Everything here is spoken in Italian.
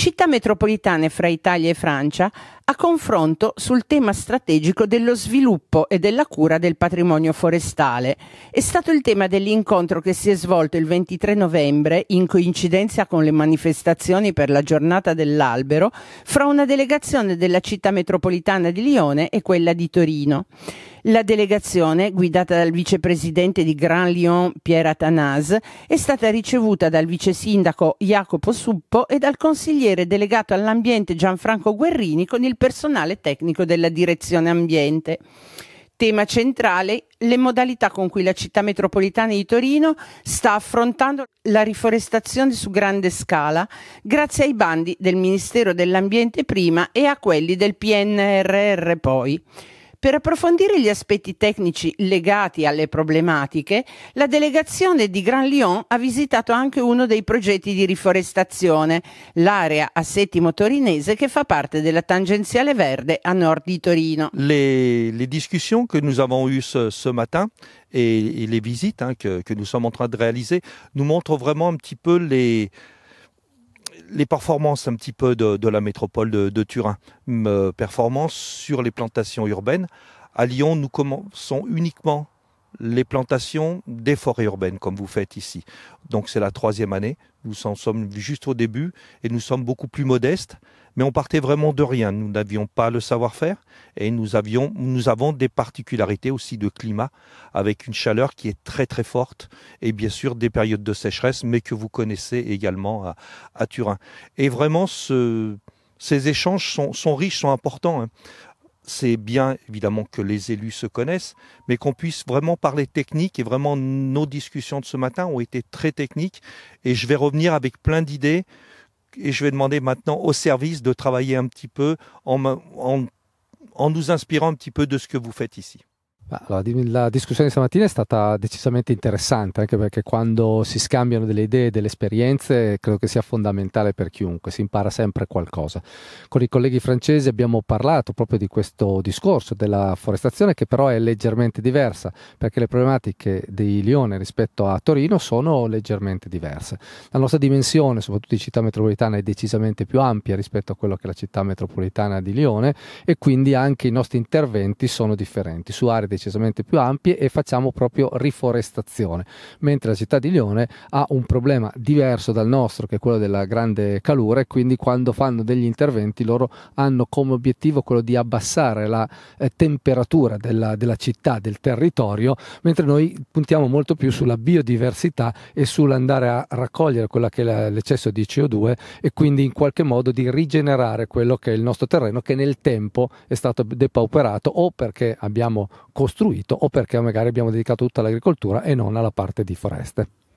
città metropolitane fra Italia e Francia a confronto sul tema strategico dello sviluppo e della cura del patrimonio forestale. È stato il tema dell'incontro che si è svolto il 23 novembre, in coincidenza con le manifestazioni per la giornata dell'albero, fra una delegazione della città metropolitana di Lione e quella di Torino. La delegazione, guidata dal vicepresidente di Grand Lyon Pierre Atanas, è stata ricevuta dal vice sindaco Jacopo Suppo e dal consigliere delegato all'ambiente Gianfranco Guerrini con il personale tecnico della direzione ambiente. Tema centrale, le modalità con cui la città metropolitana di Torino sta affrontando la riforestazione su grande scala grazie ai bandi del Ministero dell'Ambiente prima e a quelli del PNRR poi. Per approfondire gli aspetti tecnici legati alle problematiche, la delegazione di Gran Lyon ha visitato anche uno dei progetti di riforestazione, l'area a Settimo Torinese che fa parte della tangenziale verde a nord di Torino. Le, les discussions que nous avons ce, matin e, et les visites hein, que, que nous sommes en train de realizzare nous montrent vraiment un petit peu les les performances un petit peu de, la métropole de, de Turin. Hum, euh, performances sur les plantations urbaines. À Lyon, nous commençons uniquement les plantations des forêts urbaines, comme vous faites ici. Donc c'est la troisième année, nous en sommes juste au début et nous sommes beaucoup plus modestes, mais on partait vraiment de rien. Nous n'avions pas le savoir-faire et nous, avions, nous avons des particularités aussi de climat, avec une chaleur qui est très très forte et bien sûr des périodes de sécheresse, mais que vous connaissez également à, Turin. Et vraiment, ces échanges sont riches, sont importants. Hein c'est bien évidemment que les élus se connaissent, mais qu'on puisse vraiment parler technique. Et vraiment, nos discussions de ce matin ont été très techniques. Et je vais revenir avec plein d'idées. Et je vais demander maintenant au service de travailler un petit peu en, en nous inspirant un petit peu de ce que vous faites ici. Allora, la discussione di stamattina è stata decisamente interessante, anche perché quando si scambiano delle idee, delle esperienze, credo che sia fondamentale per chiunque, si impara sempre qualcosa. Con i colleghi francesi abbiamo parlato proprio di questo discorso della forestazione, che però è leggermente diversa, perché le problematiche di Lione rispetto a Torino sono leggermente diverse. La nostra dimensione, soprattutto di città metropolitana, è decisamente più ampia rispetto a quello che è la città metropolitana di Lione e quindi anche i nostri interventi sono differenti su aree decisamente più ampie e facciamo proprio riforestazione, mentre la città di Lione ha un problema diverso dal nostro che è quello della grande calura e quindi quando fanno degli interventi loro hanno come obiettivo quello di abbassare la eh, temperatura della, della città, del territorio, mentre noi puntiamo molto più sulla biodiversità e sull'andare a raccogliere quella che è l'eccesso di CO2 e quindi in qualche modo di rigenerare quello che è il nostro terreno che nel tempo è stato depauperato o perché abbiamo costruito costruito o perché magari abbiamo dedicato tutta all'agricoltura e non alla parte di foreste.